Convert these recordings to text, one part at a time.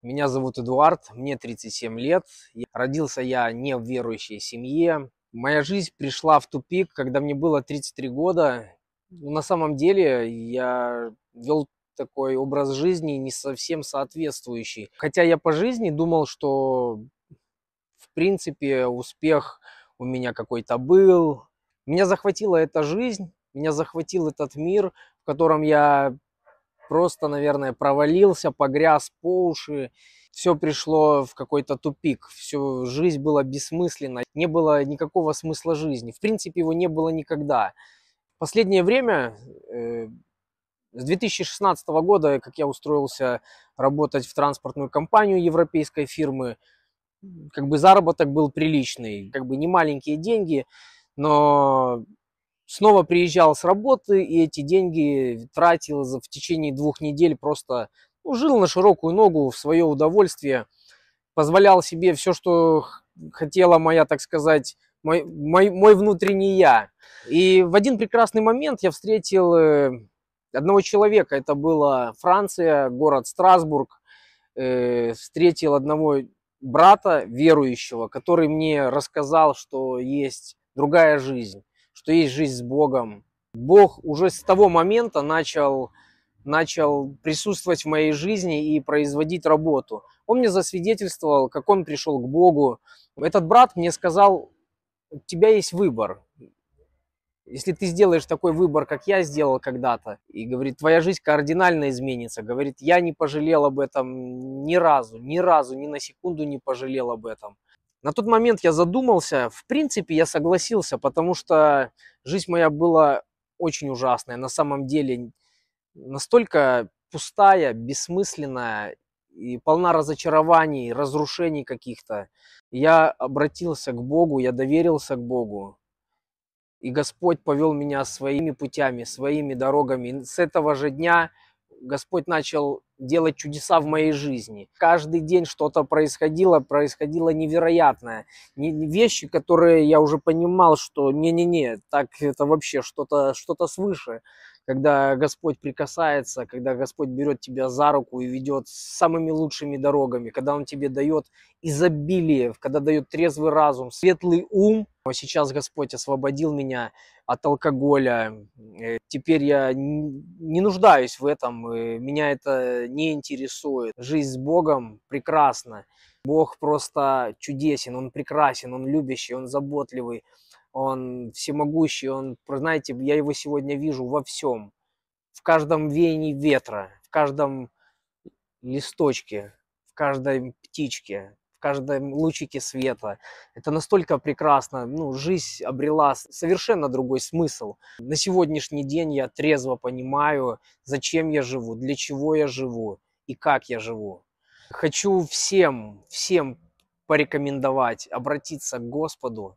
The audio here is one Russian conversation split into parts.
Меня зовут Эдуард, мне 37 лет. Родился я не в верующей семье. Моя жизнь пришла в тупик, когда мне было 33 года. Ну, на самом деле я вел такой образ жизни не совсем соответствующий. Хотя я по жизни думал, что в принципе успех у меня какой-то был. Меня захватила эта жизнь, меня захватил этот мир, в котором я просто, наверное, провалился, погряз по уши, все пришло в какой-то тупик, всю жизнь была бессмысленна, не было никакого смысла жизни. В принципе, его не было никогда. В последнее время, э, с 2016 года, как я устроился работать в транспортную компанию европейской фирмы, как бы заработок был приличный, как бы не маленькие деньги, но снова приезжал с работы и эти деньги тратил в течение двух недель просто ну, жил на широкую ногу в свое удовольствие, позволял себе все, что хотела моя, так сказать, мой, мой, мой внутренний я. И в один прекрасный момент я встретил э, одного человека, это была Франция, город Страсбург, э, встретил одного брата верующего, который мне рассказал, что есть другая жизнь что есть жизнь с Богом. Бог уже с того момента начал, начал присутствовать в моей жизни и производить работу. Он мне засвидетельствовал, как он пришел к Богу. Этот брат мне сказал, у тебя есть выбор. Если ты сделаешь такой выбор, как я сделал когда-то, и говорит, твоя жизнь кардинально изменится, говорит, я не пожалел об этом ни разу, ни разу, ни на секунду не пожалел об этом. На тот момент я задумался, в принципе, я согласился, потому что жизнь моя была очень ужасная, на самом деле настолько пустая, бессмысленная и полна разочарований, разрушений каких-то. Я обратился к Богу, я доверился к Богу. И Господь повел меня своими путями, своими дорогами. И с этого же дня Господь начал делать чудеса в моей жизни. Каждый день что-то происходило, происходило невероятное. Вещи, которые я уже понимал, что не-не-не, так это вообще что-то что, -то, свыше. Когда Господь прикасается, когда Господь берет тебя за руку и ведет самыми лучшими дорогами, когда Он тебе дает изобилие, когда дает трезвый разум, светлый ум – Сейчас Господь освободил меня от алкоголя. Э, теперь я не нуждаюсь в этом. Э, меня это не интересует. Жизнь с Богом прекрасна. Бог просто чудесен, Он прекрасен, Он любящий, Он заботливый, Он всемогущий, Он, знаете, я Его сегодня вижу во всем, в каждом веянии ветра, в каждом листочке, в каждой птичке, в каждом лучике света. Это настолько прекрасно. Ну, жизнь обрела совершенно другой смысл. На сегодняшний день я трезво понимаю, зачем я живу, для чего я живу и как я живу. Хочу всем, всем порекомендовать обратиться к Господу.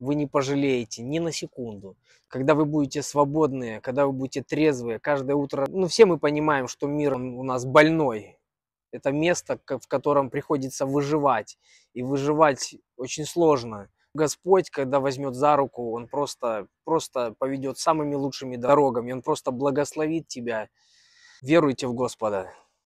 Вы не пожалеете ни на секунду. Когда вы будете свободные, когда вы будете трезвые, каждое утро... Ну, все мы понимаем, что мир у нас больной, это место, в котором приходится выживать. И выживать очень сложно. Господь, когда возьмет за руку, Он просто, просто поведет самыми лучшими дорогами, Он просто благословит тебя. Веруйте в Господа.